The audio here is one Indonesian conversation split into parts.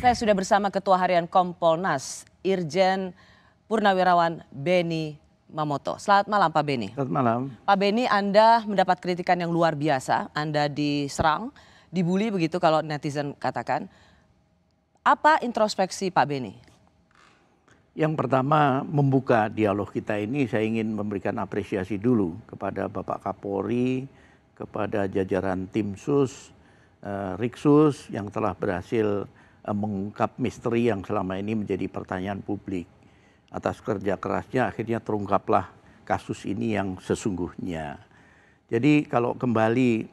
Saya sudah bersama Ketua Harian Kompolnas, Irjen Purnawirawan Beni Mamoto. Selamat malam Pak Beni. Selamat malam. Pak Beni, Anda mendapat kritikan yang luar biasa. Anda diserang, dibully begitu kalau netizen katakan. Apa introspeksi Pak Beni? Yang pertama membuka dialog kita ini saya ingin memberikan apresiasi dulu kepada Bapak Kapolri, kepada jajaran tim sus, eh, Riksus yang telah berhasil Eh, mengungkap misteri yang selama ini menjadi pertanyaan publik. Atas kerja kerasnya akhirnya terungkaplah kasus ini yang sesungguhnya. Jadi kalau kembali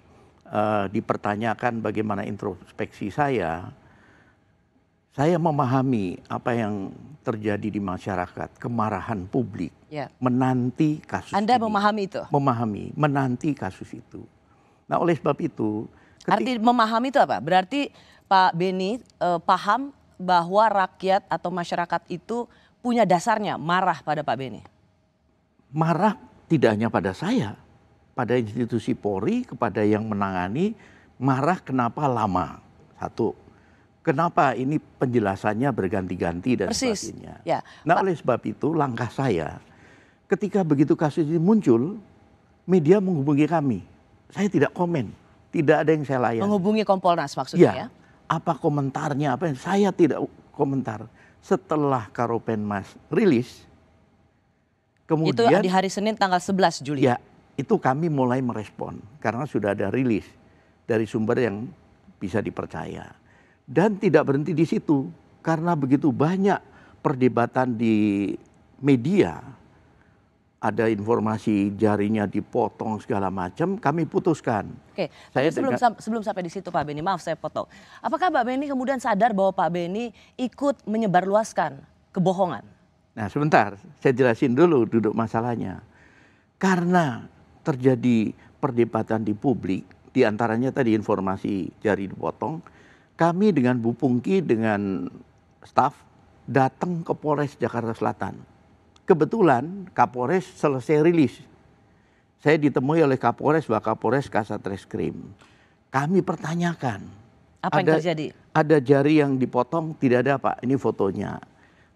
uh, dipertanyakan bagaimana introspeksi saya, saya memahami apa yang terjadi di masyarakat, kemarahan publik, ya. menanti kasus Anda ini. Anda memahami itu? Memahami, menanti kasus itu. Nah oleh sebab itu... Arti memahami itu apa? Berarti Pak Beni eh, paham bahwa rakyat atau masyarakat itu punya dasarnya marah pada Pak Beni? Marah tidak hanya pada saya, pada institusi Polri, kepada yang menangani, marah kenapa lama, satu. Kenapa ini penjelasannya berganti-ganti dan Persis. sebagainya. Ya. Nah oleh sebab itu langkah saya, ketika begitu kasus ini muncul, media menghubungi kami. Saya tidak komen, tidak ada yang saya layani. Menghubungi Kompolnas maksudnya iya. ya? ya? apa komentarnya apa yang saya tidak komentar setelah Karopenmas rilis kemudian itu di hari Senin tanggal 11 Juli ya itu kami mulai merespon karena sudah ada rilis dari sumber yang bisa dipercaya dan tidak berhenti di situ karena begitu banyak perdebatan di media ada informasi jarinya dipotong segala macam, kami putuskan. Oke, saya sebelum sebelum sampai di situ Pak Beni, maaf saya potong. Apakah Pak Beni kemudian sadar bahwa Pak Beni ikut menyebarluaskan kebohongan? Nah, sebentar, saya jelasin dulu duduk masalahnya. Karena terjadi perdebatan di publik, diantaranya tadi informasi jari dipotong, kami dengan Bu Pungki dengan staf datang ke Polres Jakarta Selatan kebetulan Kapolres selesai rilis. Saya ditemui oleh Kapolres, Kapolres Kasat Reskrim. Kami pertanyakan. Apa ada, terjadi? Ada jari yang dipotong, tidak ada Pak. Ini fotonya.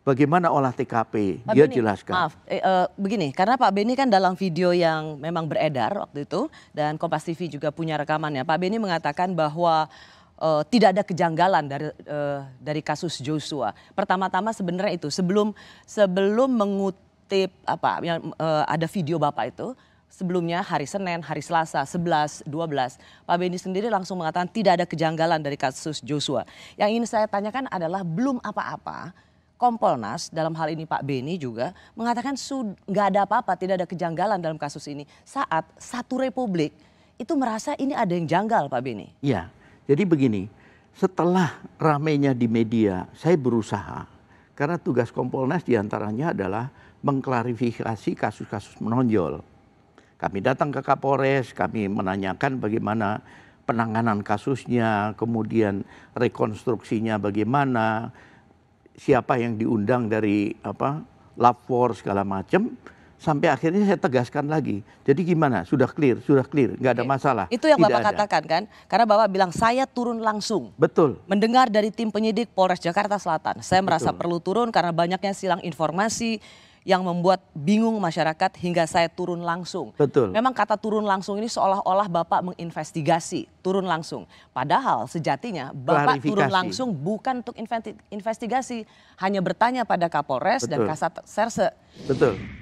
Bagaimana olah TKP? Pak Dia Beni, jelaskan. Maaf, eh, eh, begini, karena Pak Beni kan dalam video yang memang beredar waktu itu dan Kompas TV juga punya rekamannya. Pak Beni mengatakan bahwa uh, tidak ada kejanggalan dari uh, dari kasus Joshua. Pertama-tama sebenarnya itu sebelum sebelum mengutip apa yang uh, ada video Bapak itu sebelumnya hari Senin, hari Selasa, 11, 12. Pak Beni sendiri langsung mengatakan tidak ada kejanggalan dari kasus Joshua. Yang ingin saya tanyakan adalah belum apa-apa Kompolnas dalam hal ini Pak Beni juga mengatakan nggak ada apa-apa, tidak ada kejanggalan dalam kasus ini. Saat satu republik itu merasa ini ada yang janggal Pak Beni. Iya, jadi begini, setelah ramenya di media, saya berusaha karena tugas Kompolnas diantaranya adalah mengklarifikasi kasus-kasus menonjol. Kami datang ke Kapolres, kami menanyakan bagaimana penanganan kasusnya, kemudian rekonstruksinya bagaimana, siapa yang diundang dari apa, lapor segala macam sampai akhirnya saya tegaskan lagi. Jadi gimana? Sudah clear, sudah clear, nggak ada masalah. Itu yang Tidak Bapak ada. katakan kan? Karena Bapak bilang saya turun langsung. Betul. Mendengar dari tim penyidik Polres Jakarta Selatan. Saya Betul. merasa perlu turun karena banyaknya silang informasi yang membuat bingung masyarakat hingga saya turun langsung. Betul. Memang kata turun langsung ini seolah-olah Bapak menginvestigasi, turun langsung. Padahal sejatinya Bapak turun langsung bukan untuk investigasi, hanya bertanya pada Kapolres Betul. dan Kasat Serse. Betul.